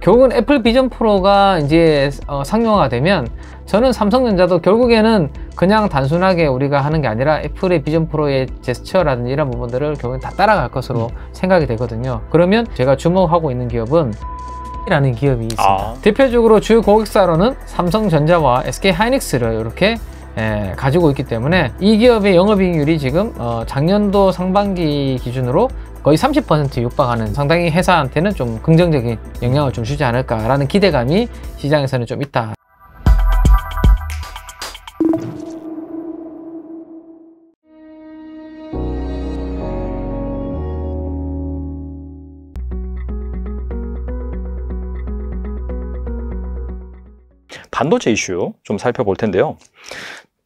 결국은 애플 비전 프로가 이제 어, 상용화가 되면 저는 삼성전자도 결국에는 그냥 단순하게 우리가 하는 게 아니라 애플의 비전 프로의 제스처라든지 이런 부분들을 결국엔 다 따라갈 것으로 음. 생각이 되거든요. 그러면 제가 주목하고 있는 기업은 라는 기업이 있습니다. 아. 대표적으로 주요 고객사로는 삼성전자와 SK 하이닉스를 이렇게 예, 가지고 있기 때문에 이 기업의 영업이익률이 지금 어, 작년도 상반기 기준으로 거의 30% 육박하는 상당히 회사한테는 좀 긍정적인 영향을 좀 주지 않을까라는 기대감이 시장에서는 좀 있다. 반도체 이슈 좀 살펴볼 텐데요.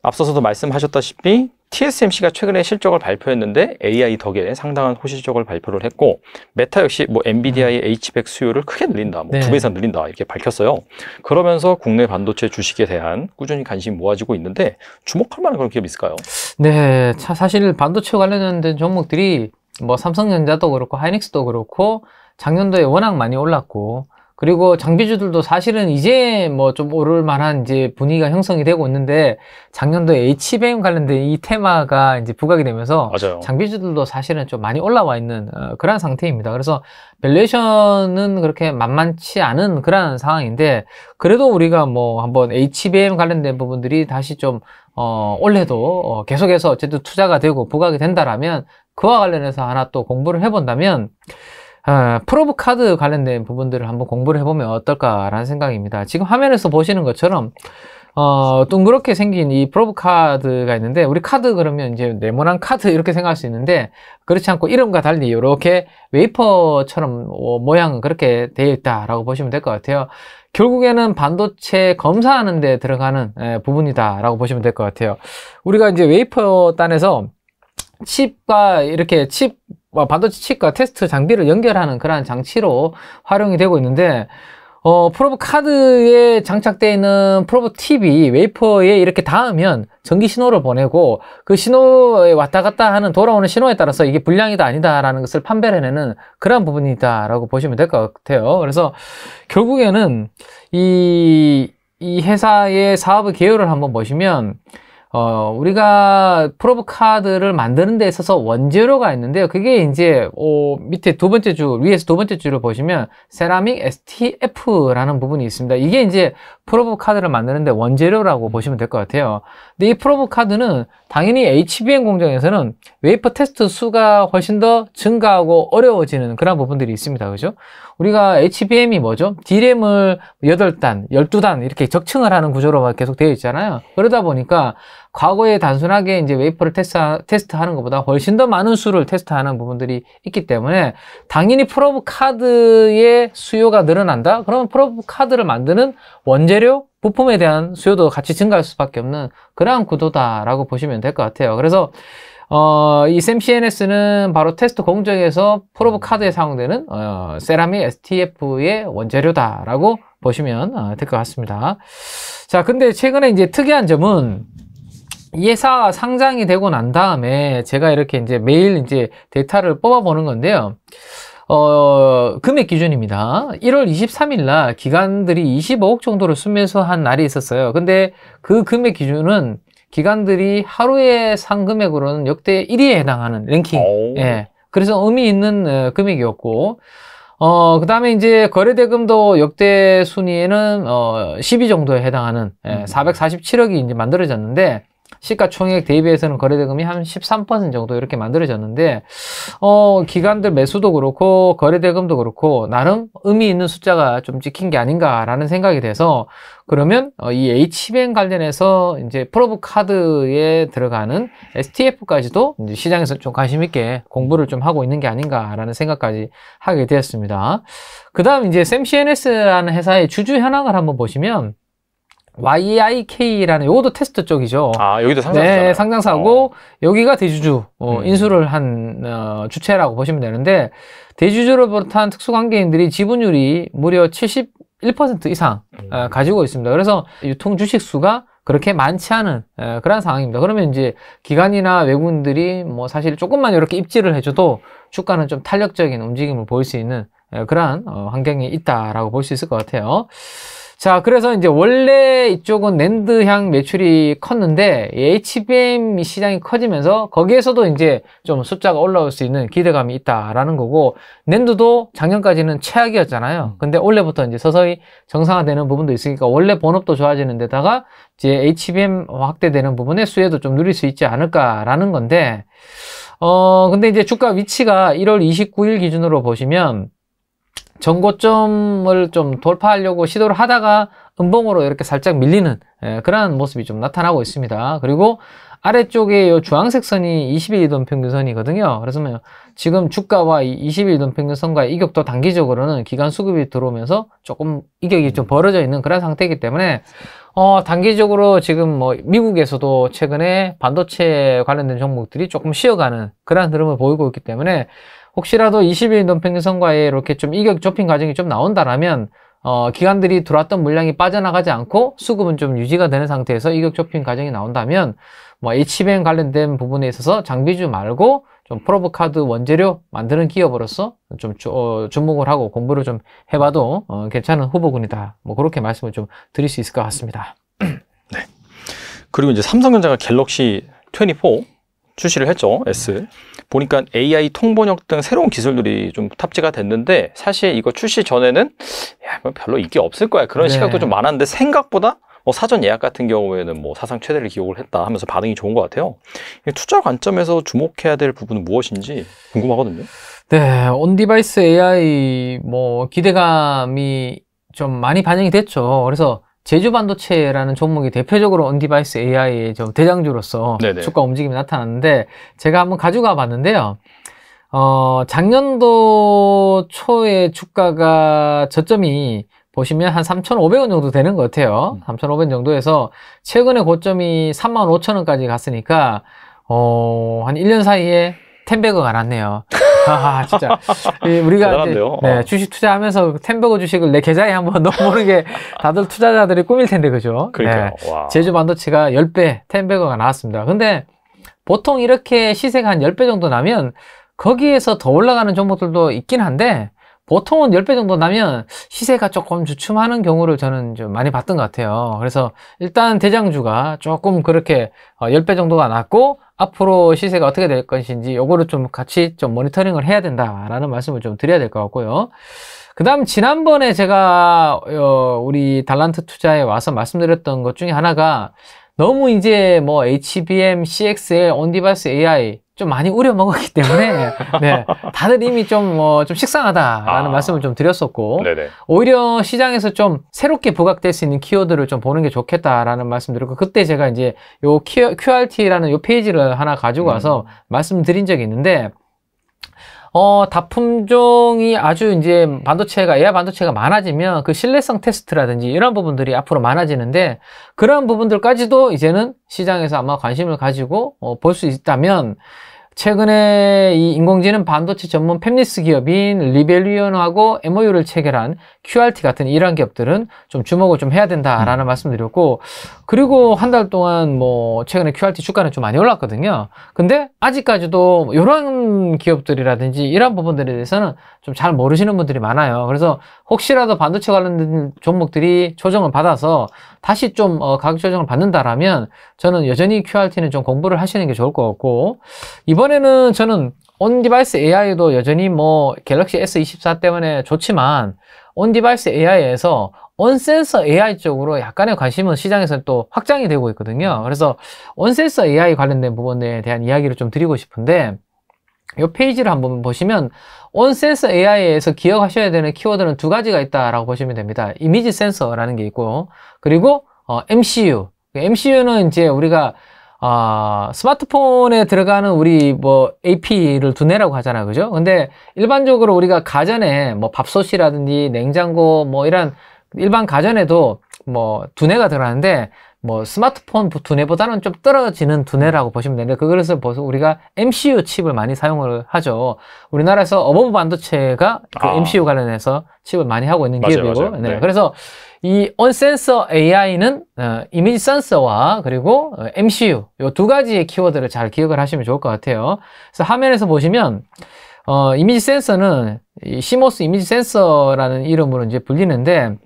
앞서서도 말씀하셨다시피 TSMC가 최근에 실적을 발표했는데 AI 덕에 상당한 호실적을 발표를 했고 메타 역시 뭐 엔비디아의 음. HBEC 수요를 크게 늘린다, 뭐두배 네. 이상 늘린다 이렇게 밝혔어요. 그러면서 국내 반도체 주식에 대한 꾸준히 관심이 모아지고 있는데 주목할 만한 그런 기업이 있을까요? 네, 사실 반도체 관련된 종목들이 뭐 삼성전자도 그렇고 하이닉스도 그렇고 작년도에 워낙 많이 올랐고 그리고 장비주들도 사실은 이제 뭐 좀 오를 만한 이제 분위기가 형성이 되고 있는데 작년도 HBM 관련된 이 테마가 이제 부각이 되면서 맞아요. 장비주들도 사실은 좀 많이 올라와 있는 어, 그런 상태입니다. 그래서 밸류에이션은 그렇게 만만치 않은 그런 상황인데 그래도 우리가 뭐 한번 HBM 관련된 부분들이 다시 좀 어, 올해도 어, 계속해서 어쨌든 투자가 되고 부각이 된다라면 그와 관련해서 하나 또 공부를 해본다면 아, 프로브 카드 관련된 부분들을 한번 공부를 해보면 어떨까라는 생각입니다. 지금 화면에서 보시는 것처럼 어, 동그렇게 생긴 이 프로브 카드가 있는데, 우리 카드 그러면 이제 네모난 카드 이렇게 생각할 수 있는데, 그렇지 않고 이름과 달리 이렇게 웨이퍼처럼 어, 모양은 그렇게 되어 있다라고 보시면 될 것 같아요. 결국에는 반도체 검사하는 데 들어가는 에, 부분이다라고 보시면 될 것 같아요. 우리가 이제 웨이퍼 단에서 칩과 이렇게 칩 반도체 칩과 테스트 장비를 연결하는 그러한 장치로 활용이 되고 있는데 어, 프로브 카드에 장착되어 있는 프로브 팁이 웨이퍼에 이렇게 닿으면 전기 신호를 보내고 그 신호에 왔다 갔다 하는 돌아오는 신호에 따라서 이게 불량이다 아니다라는 것을 판별해내는 그런 부분이다라고 보시면 될 것 같아요. 그래서 결국에는 이, 이 회사의 사업의 개요를 한번 보시면 어, 우리가 프로브 카드를 만드는 데 있어서 원재료가 있는데요. 그게 이제, 어, 밑에 두 번째 줄, 위에서 두 번째 줄을 보시면, 세라믹 STF라는 부분이 있습니다. 이게 이제 프로브 카드를 만드는데 원재료라고 보시면 될 것 같아요. 근데 이 프로브 카드는 당연히 HBM 공정에서는 웨이퍼 테스트 수가 훨씬 더 증가하고 어려워지는 그런 부분들이 있습니다. 그죠? 우리가 HBM이 뭐죠? DRAM을 8단, 12단 이렇게 적층을 하는 구조로 계속 되어 있잖아요. 그러다 보니까 과거에 단순하게 이제 웨이퍼를 테스트, 하는 것보다 훨씬 더 많은 수를 테스트하는 부분들이 있기 때문에 당연히 프로브 카드의 수요가 늘어난다? 그러면 프로브 카드를 만드는 원재료, 부품에 대한 수요도 같이 증가할 수밖에 없는 그러한 구도다라고 보시면 될 것 같아요. 그래서 어, 이 SMCNS는 바로 테스트 공정에서 프로브 카드에 사용되는 어, 세라믹 STF의 원재료다라고 보시면 어, 될것 같습니다. 자, 근데 최근에 이제 특이한 점은 예사 상장이 되고 난 다음에 제가 이렇게 이제 매일 이제 데이터를 뽑아보는 건데요. 어, 금액 기준입니다. 1월 23일 날 기관들이 25억 정도를 순매수한 날이 있었어요. 근데 그 금액 기준은 기관들이 하루에 상 금액으로는 역대 1위에 해당하는 랭킹. 예. 그래서 의미 있는 어, 금액이었고, 어, 그 다음에 이제 거래대금도 역대 순위에는 어, 10위 정도에 해당하는 예, 447억이 음. 이제 만들어졌는데, 시가총액 대비해서는 거래대금이 한 13% 정도 이렇게 만들어졌는데 어 기관들 매수도 그렇고 거래대금도 그렇고 나름 의미 있는 숫자가 좀 찍힌 게 아닌가라는 생각이 돼서 그러면 어, 이 h b n 관련해서 이제 프로브 카드에 들어가는 STF까지도 시장에서 좀 관심 있게 공부를 좀 하고 있는 게 아닌가라는 생각까지 하게 되었습니다. 그다음 이제 샘 CNS라는 회사의 주주 현황을 한번 보시면 YIK라는 요것도 테스트 쪽이죠. 아 여기도 상장사. 네, 상장사고 어. 여기가 대주주 어, 음. 인수를 한 어, 주체라고 보시면 되는데 대주주를 비롯한 특수관계인들이 지분율이 무려 71% 이상 음. 어, 가지고 있습니다. 그래서 유통 주식 수가 그렇게 많지 않은 에, 어, 그런 상황입니다. 그러면 이제 기관이나 외국인들이 뭐 사실 조금만 이렇게 입지를 해줘도 주가는 좀 탄력적인 움직임을 보일 수 있는 에, 어, 그러한 어, 환경이 있다라고 볼 수 있을 것 같아요. 자, 그래서 이제 원래 이쪽은 랜드향 매출이 컸는데 HBM 시장이 커지면서 거기에서도 이제 좀 숫자가 올라올 수 있는 기대감이 있다라는 거고 랜드도 작년까지는 최악이었잖아요. 음. 근데 올해부터 이제 서서히 정상화되는 부분도 있으니까 원래 본업도 좋아지는 데다가 이제 HBM 확대되는 부분에 수혜도 좀 누릴 수 있지 않을까라는 건데 어 근데 이제 주가 위치가 1월 29일 기준으로 보시면 전고점을 좀 돌파하려고 시도를 하다가 음봉으로 이렇게 살짝 밀리는 예, 그런 모습이 좀 나타나고 있습니다. 그리고 아래쪽에 요 주황색 선이 21 이동 평균선이거든요. 그래서 지금 주가와 21 이동 평균선과의 이격도 단기적으로는 기간 수급이 들어오면서 조금 이격이 좀 벌어져 있는 그런 상태이기 때문에 어, 단기적으로 지금 뭐 미국에서도 최근에 반도체 관련된 종목들이 조금 쉬어가는 그런 흐름을 보이고 있기 때문에 혹시라도 20일 논평선과의 이렇게 좀 이격 좁힌 과정이 좀 나온다라면 어, 기관들이 들어왔던 물량이 빠져나가지 않고 수급은 좀 유지가 되는 상태에서 이격 쇼핑 과정이 나온다면 뭐 HBM 관련된 부분에 있어서 장비주 말고 좀 프로브 카드 원재료 만드는 기업으로서 좀 주, 어, 주목을 하고 공부를 좀 해봐도 어, 괜찮은 후보군이다. 뭐 그렇게 말씀을 좀 드릴 수 있을 것 같습니다. 네. 그리고 이제 삼성전자가 갤럭시 24 출시를 했죠. S. 보니까 AI 통번역 등 새로운 기술들이 좀 탑재가 됐는데 사실 이거 출시 전에는 야, 뭐 별로 인기 없을 거야. 그런 네. 시각도 좀 많았는데 생각보다 뭐 사전 예약 같은 경우에는 뭐 사상 최대를 기록을 했다 하면서 반응이 좋은 것 같아요. 투자 관점에서 주목해야 될 부분은 무엇인지 궁금하거든요. 네, 온디바이스 AI 뭐 기대감이 좀 많이 반영이 됐죠. 그래서 제주 반도체라는 종목이 대표적으로 온디바이스 AI의 좀 대장주로서 네네. 주가 움직임이 나타났는데 제가 한번 가져가 봤는데요. 어, 작년도 초에 주가가 저점이 보시면 한 3,500원 정도 되는 것 같아요. 음. 3,500원 정도에서 최근에 고점이 35,000원까지 갔으니까 어, 한 1년 사이에 10배가 갈았네요. 아, 진짜. 우리가 이제, 네, 어. 주식 투자하면서 템버거 주식을 내 계좌에 한번 넣어보는 게 다들 투자자들이 꿈일 텐데, 그죠? 그러니까요. 네, 제주 반도치가 10배 템버거가 나왔습니다. 근데 보통 이렇게 시세가 한 10배 정도 나면 거기에서 더 올라가는 종목들도 있긴 한데 보통은 10배 정도 나면 시세가 조금 주춤하는 경우를 저는 좀 많이 봤던 것 같아요 그래서 일단 대장주가 조금 그렇게 10배 어, 정도가 낮고 앞으로 시세가 어떻게 될 것인지 요거를 좀 같이 좀 모니터링을 해야 된다라는 말씀을 좀 드려야 될 것 같고요 그 다음 지난번에 제가 어, 우리 달란트 투자에 와서 말씀드렸던 것 중에 하나가 너무 이제 뭐 HBM, CXL, 온디바스 AI 좀 많이 우려먹었기 때문에 네, 다들 이미 좀 뭐좀 뭐좀 식상하다라는 아, 말씀을 좀 드렸었고 네네. 오히려 시장에서 좀 새롭게 부각될 수 있는 키워드를 좀 보는 게 좋겠다라는 말씀드렸고 그때 제가 이제 요 Q, QRT라는 요 페이지를 하나 가지고 와서 음. 말씀드린 적이 있는데 어, 다품종이 아주 이제 반도체가, 에어 반도체가 많아지면 그 신뢰성 테스트라든지 이런 부분들이 앞으로 많아지는데 그런 부분들까지도 이제는 시장에서 아마 관심을 가지고 어, 볼 수 있다면 최근에 이 인공지능 반도체 전문 펩리스 기업인 리벨리온하고 MOU를 체결한 QRT 같은 이런 기업들은 좀 주목을 좀 해야 된다라는 음. 말씀드렸고 그리고 한 달 동안 뭐 최근에 QRT 주가는 좀 많이 올랐거든요. 근데 아직까지도 이런 기업들이라든지 이런 부분들에 대해서는 좀 잘 모르시는 분들이 많아요. 그래서 혹시라도 반도체 관련된 종목들이 조정을 받아서 다시 좀 어, 가격 조정을 받는다라면 저는 여전히 QRT는 좀 공부를 하시는 게 좋을 것 같고 이번에는 저는 온디바이스 AI도 여전히 뭐 갤럭시 S24 때문에 좋지만 온디바이스 AI에서 언센서 AI 쪽으로 약간의 관심은 시장에서또 확장이 되고 있거든요. 음. 그래서 언센서 AI 관련된 부분에 대한 이야기를 좀 드리고 싶은데 이 페이지를 한번 보시면 온센서 AI에서 기억하셔야 되는 키워드는 두 가지가 있다라고 보시면 됩니다. 이미지 센서라는 게 있고 그리고 어, MCU. MCU는 이제 우리가 어, 스마트폰에 들어가는 우리 뭐 AP를 두뇌라고 하잖아요. 그죠? 근데 일반적으로 우리가 가전에 뭐 밥솥이라든지 냉장고 뭐 이런 일반 가전에도 뭐 두뇌가 들어가는데 뭐 스마트폰 두뇌보다는 좀 떨어지는 두뇌라고 보시면 되는데 그것을 벌써 우리가 MCU 칩을 많이 사용을 하죠. 우리나라에서 어버브 반도체가 그 아. MCU 관련해서 칩을 많이 하고 있는 맞아요, 기업이고, 맞아요. 네. 네. 그래서 이 온센서 AI는 어, 이미지 센서와 그리고 어, MCU 이 두 가지의 키워드를 잘 기억을 하시면 좋을 것 같아요. 그래서 화면에서 보시면 어, 이미지 센서는 이 시모스 이미지 센서라는 이름으로 이제 불리는데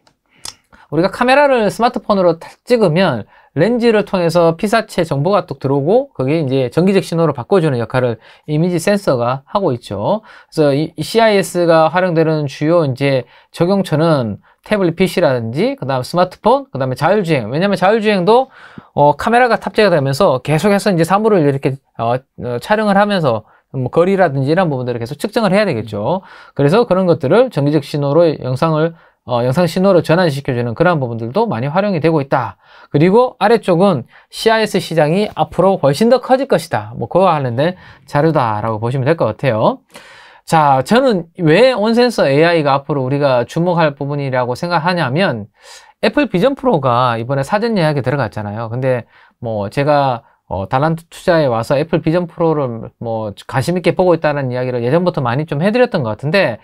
우리가 카메라를 스마트폰으로 찍으면 렌즈를 통해서 피사체 정보가 뚝 들어오고 그게 이제 전기적 신호로 바꿔주는 역할을 이미지 센서가 하고 있죠. 그래서 이 CIS가 활용되는 주요 이제 적용처는 태블릿 PC라든지 그 다음 스마트폰 그 다음에 자율주행 왜냐하면 자율주행도 어, 카메라가 탑재가 되면서 계속해서 이제 사물을 이렇게 어, 어, 촬영을 하면서 뭐 거리라든지 이런 부분들을 계속 측정을 해야 되겠죠. 그래서 그런 것들을 전기적 신호로 영상을 어, 영상 신호로 전환시켜주는 그런 부분들도 많이 활용이 되고 있다. 그리고 아래쪽은 CIS 시장이 앞으로 훨씬 더 커질 것이다. 뭐 그거 하는데 자료다라고 보시면 될 것 같아요. 자, 저는 왜 온센서 AI가 앞으로 우리가 주목할 부분이라고 생각하냐면 애플 비전 프로가 이번에 사전 예약에 들어갔잖아요. 근데 뭐 제가 어, 달란트 투자에 와서 애플 비전 프로를 뭐 관심 있게 보고 있다는 이야기를 예전부터 많이 좀 해드렸던 것 같은데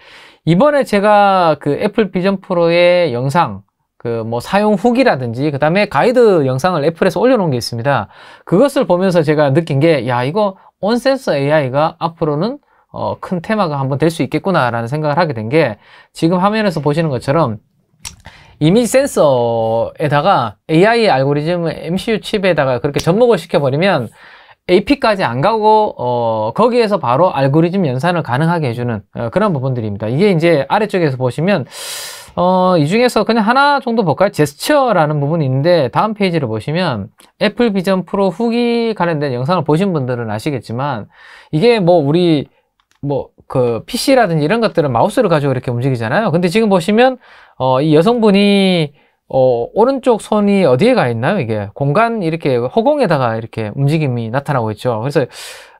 이번에 제가 그 애플 비전 프로의 영상 그 뭐 사용 후기라든지 그 다음에 가이드 영상을 애플에서 올려놓은 게 있습니다 그것을 보면서 제가 느낀 게 야 이거 온센서 AI가 앞으로는 어, 큰 테마가 한번 될 수 있겠구나라는 생각을 하게 된 게 지금 화면에서 보시는 것처럼 이미지 센서에다가 AI 알고리즘 MCU 칩에다가 그렇게 접목을 시켜버리면 AP까지 안 가고 어, 거기에서 바로 알고리즘 연산을 가능하게 해주는 어, 그런 부분들입니다. 이게 이제 아래쪽에서 보시면 어, 이 중에서 그냥 하나 정도 볼까요? 제스처라는 부분이 있는데 다음 페이지를 보시면 애플 비전 프로 후기 관련된 영상을 보신 분들은 아시겠지만 이게 뭐 우리 뭐 그 PC라든지 이런 것들은 마우스를 가지고 이렇게 움직이잖아요. 근데 지금 보시면 어, 이 여성분이 어, 오른쪽 손이 어디에 가 있나요? 이게 공간 이렇게 허공에다가 이렇게 움직임이 나타나고 있죠. 그래서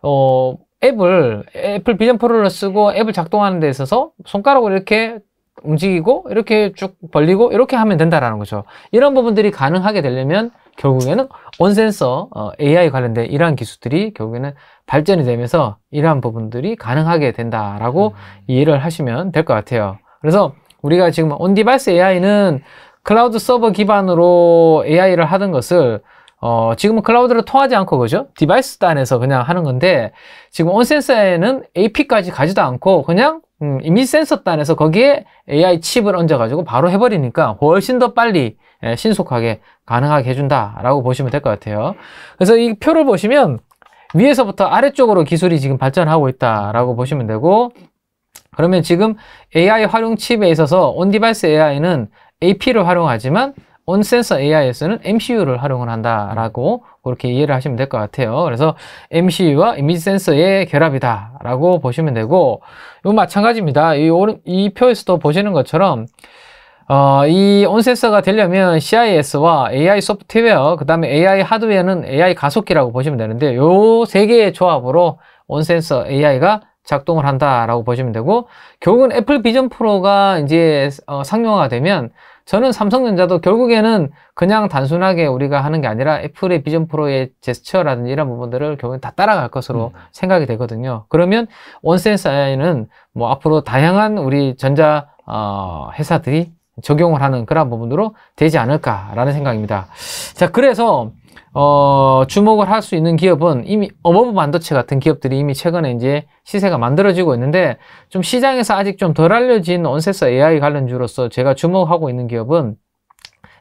어, 앱을 애플 비전 프로를 쓰고 앱을 작동하는 데 있어서 손가락으로 이렇게 움직이고 이렇게 쭉 벌리고 이렇게 하면 된다라는 거죠. 이런 부분들이 가능하게 되려면 결국에는 온센서 어, AI 관련된 이러한 기술들이 결국에는 발전이 되면서 이러한 부분들이 가능하게 된다라고 음. 이해를 하시면 될 것 같아요. 그래서 우리가 지금 온 디바이스 AI는 클라우드 서버 기반으로 AI를 하던 것을 어, 지금은 클라우드를 통하지 않고 그죠? 디바이스 단에서 그냥 하는 건데 지금 온센서에는 AP까지 가지도 않고 그냥 음, 이미 센서 단에서 거기에 AI 칩을 얹어가지고 바로 해버리니까 훨씬 더 빨리 예, 신속하게 가능하게 해준다라고 보시면 될 것 같아요. 그래서 이 표를 보시면 위에서부터 아래쪽으로 기술이 지금 발전하고 있다라고 보시면 되고 그러면 지금 AI 활용 칩에 있어서 온디바이스 AI는 AP를 활용하지만 온센서 AI에서는 MCU를 활용을 한다라고 그렇게 이해를 하시면 될 것 같아요. 그래서 MCU와 이미지 센서의 결합이다라고 보시면 되고 이거 마찬가지입니다. 이, 이 표에서도 보시는 것처럼 어, 이 온센서가 되려면 CIS와 AI 소프트웨어, 그 다음에 AI 하드웨어는 AI 가속기라고 보시면 되는데 요 세 개의 조합으로 온센서 AI가 작동을 한다라고 보시면 되고 결국은 애플 비전 프로가 이제 어, 상용화되면 저는 삼성전자도 결국에는 그냥 단순하게 우리가 하는 게 아니라 애플의 비전 프로의 제스처라든지 이런 부분들을 결국엔 다 따라갈 것으로 음. 생각이 되거든요. 그러면 온센스 AI는 뭐 앞으로 다양한 우리 전자 어, 회사들이 적용을 하는 그런 부분으로 되지 않을까라는 생각입니다. 자, 그래서 어, 주목을 할 수 있는 기업은 이미 어버브 반도체 같은 기업들이 이미 최근에 이제 시세가 만들어지고 있는데 좀 시장에서 아직 좀 덜 알려진 온세스 AI 관련주로서 제가 주목하고 있는 기업은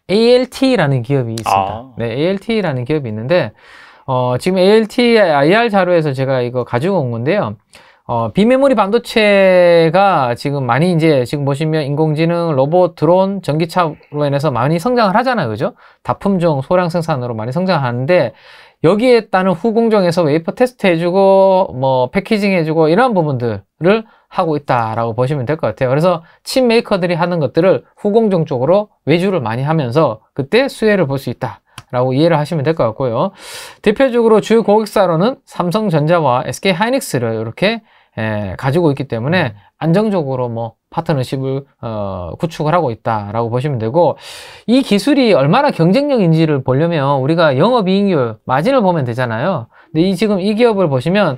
ALT라는 기업이 있습니다. 아. 네, ALT라는 기업이 있는데 어, 지금 ALT IR 자료에서 제가 이거 가지고 온 건데요. 어, 비메모리 반도체가 지금 많이 이제 지금 보시면 인공지능, 로봇, 드론, 전기차로 인해서 많이 성장을 하잖아요. 그죠? 다품종 소량 생산으로 많이 성장하는데 여기에 따른 후공정에서 웨이퍼 테스트 해주고 뭐 패키징 해주고 이런 부분들을 하고 있다라고 보시면 될 것 같아요. 그래서 칩 메이커들이 하는 것들을 후공정 쪽으로 외주를 많이 하면서 그때 수혜를 볼 수 있다. 라고 이해를 하시면 될 것 같고요. 대표적으로 주요 고객사로는 삼성전자와 SK하이닉스를 이렇게 예, 가지고 있기 때문에 음. 안정적으로 뭐 파트너십을 어, 구축을 하고 있다라고 보시면 되고 이 기술이 얼마나 경쟁력인지를 보려면 우리가 영업이익률 마진을 보면 되잖아요. 근데 이 지금 이 기업을 보시면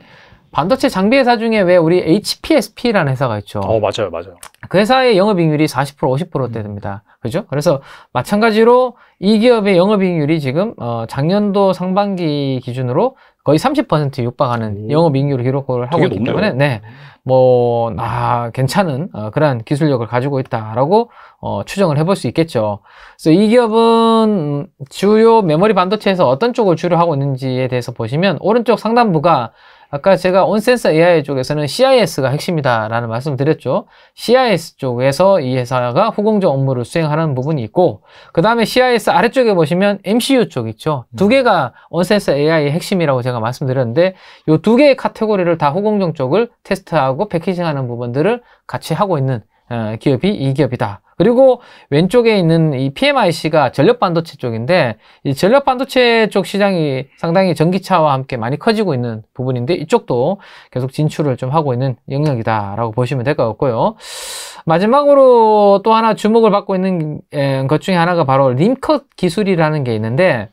반도체 장비 회사 중에 왜 우리 HPSP라는 회사가 있죠. 어, 맞아요, 맞아요. 그 회사의 영업이익률이 40% 50%대 됩니다. 그죠? 그래서 마찬가지로 이 기업의 영업이익률이 지금 어, 작년도 상반기 기준으로 거의 30% 육박하는 영업이익률을 기록을 하고 있기 때문에 네, 뭐 아, 괜찮은 어, 그런 기술력을 가지고 있다라고 어, 추정을 해볼 수 있겠죠. 그래서 이 기업은 주요 메모리 반도체에서 어떤 쪽을 주로 하고 있는지에 대해서 보시면 오른쪽 상단부가 아까 제가 온센스 AI 쪽에서는 CIS가 핵심이다라는 말씀 드렸죠. CIS 쪽에서 이 회사가 후공정 업무를 수행하는 부분이 있고 그 다음에 CIS 아래쪽에 보시면 MCU 쪽 있죠. 음. 두 개가 온센스 AI의 핵심이라고 제가 말씀드렸는데 이 두 개의 카테고리를 다 후공정 쪽을 테스트하고 패키징하는 부분들을 같이 하고 있는 어, 기업이 이 기업이다. 그리고 왼쪽에 있는 이 PMIC가 전력 반도체 쪽인데 이 전력 반도체 쪽 시장이 상당히 전기차와 함께 많이 커지고 있는 부분인데 이쪽도 계속 진출을 좀 하고 있는 영역이다라고 보시면 될 것 같고요. 마지막으로 또 하나 주목을 받고 있는 것 중에 하나가 바로 림컷 기술이라는 게 있는데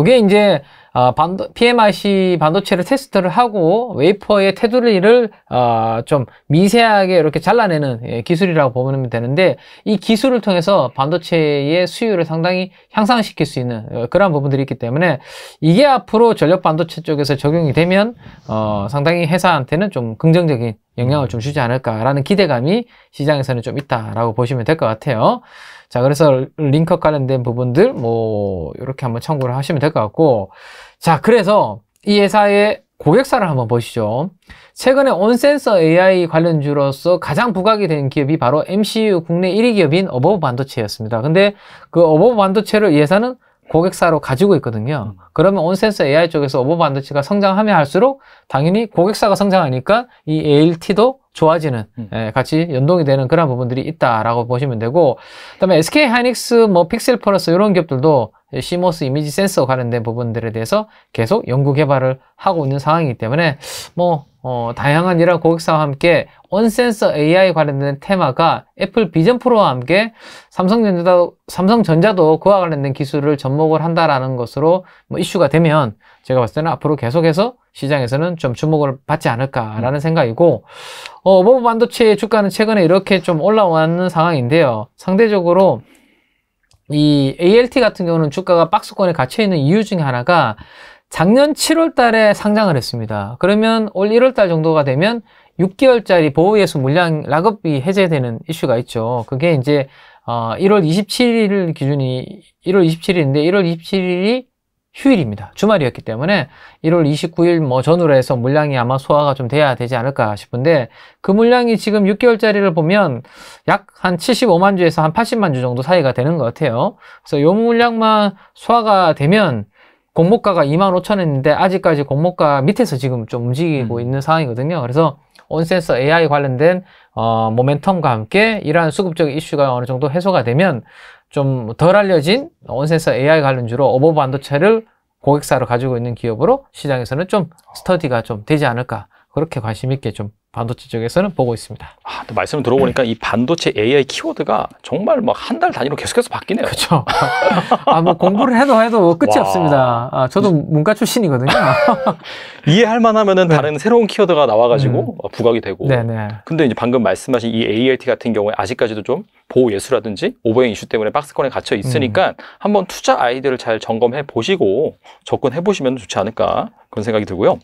이게 이제 아, 반도, PMIC 반도체를 테스트를 하고 웨이퍼의 테두리를 아, 좀 미세하게 이렇게 잘라내는 예, 기술이라고 보면 되는데 이 기술을 통해서 반도체의 수요를 상당히 향상시킬 수 있는 어, 그러한 부분들이 있기 때문에 이게 앞으로 전력 반도체 쪽에서 적용이 되면 어, 상당히 회사한테는 좀 긍정적인 영향을 좀 주지 않을까라는 기대감이 시장에서는 좀 있다라고 보시면 될 것 같아요. 자, 그래서 링크 관련된 부분들 뭐 이렇게 한번 참고를 하시면 될 것 같고 자, 그래서 이 회사의 고객사를 한번 보시죠. 최근에 온센서 AI 관련주로서 가장 부각이 된 기업이 바로 MCU 국내 1위 기업인 어버브 반도체였습니다. 근데 그 어버브 반도체를 이 회사는 고객사로 가지고 있거든요. 음. 그러면 온센서 AI 쪽에서 어버브 반도체가 성장하면 할수록 당연히 고객사가 성장하니까 이 ALT도 좋아지는 음. 예, 같이 연동이 되는 그런 부분들이 있다라고 보시면 되고 그다음에 SK 하이닉스 뭐 픽셀 플러스 이런 기업들도 시모스 이미지 센서 관련된 부분들에 대해서 계속 연구 개발을 하고 있는 상황이기 때문에 뭐 어, 다양한 이런 고객사와 함께 온센서 AI 관련된 테마가 애플 비전 프로와 함께 삼성전자 삼성전자도 그와 관련된 기술을 접목을 한다라는 것으로 뭐 이슈가 되면 제가 봤을 때는 앞으로 계속해서 시장에서는 좀 주목을 받지 않을까라는 음. 생각이고 어, 버브 반도체 주가는 최근에 이렇게 좀 올라왔는 상황인데요. 상대적으로 이 ALT 같은 경우는 주가가 박스권에 갇혀 있는 이유 중에 하나가 작년 7월 달에 상장을 했습니다. 그러면 올 1월 달 정도가 되면 6개월짜리 보호예수 물량 락업이 해제되는 이슈가 있죠. 그게 이제 어, 1월 27일 기준이 1월 27일인데 1월 27일이 휴일입니다. 주말이었기 때문에 1월 29일 뭐 전후로 해서 물량이 아마 소화가 좀 돼야 되지 않을까 싶은데 그 물량이 지금 6개월짜리를 보면 약 한 75만 주에서 한 80만 주 정도 사이가 되는 것 같아요. 그래서 요 물량만 소화가 되면 공모가가 2만 5천 원인데 아직까지 공모가 밑에서 지금 좀 움직이고 음. 있는 상황이거든요. 그래서 온센서 AI 관련된 어, 모멘텀과 함께 이러한 수급적 이슈가 어느 정도 해소가 되면 좀덜 알려진 온센서 AI 관련주로 오버 반도체를 고객사로 가지고 있는 기업으로 시장에서는 좀 아. 스터디가 좀 되지 않을까 그렇게 관심 있게 좀 반도체 쪽에서는 보고 있습니다. 아, 또 말씀을 들어보니까 이 반도체 AI 키워드가 정말 막 한달 뭐 단위로 계속해서 바뀌네요. 그렇죠. 아, 뭐 공부를 해도 해도 끝이 와. 없습니다. 아, 저도 문과 출신이거든요. 이해할 만하면은 네. 다른 새로운 키워드가 나와가지고 음. 어, 부각이 되고. 네네. 네. 근데 이제 방금 말씀하신 이 ALT 같은 경우에 아직까지도 좀 보호 예수라든지 오버행 이슈 때문에 박스권에 갇혀 있으니까 음. 한번 투자 아이디어를 잘 점검해 보시고 접근해 보시면 좋지 않을까 그런 생각이 들고요.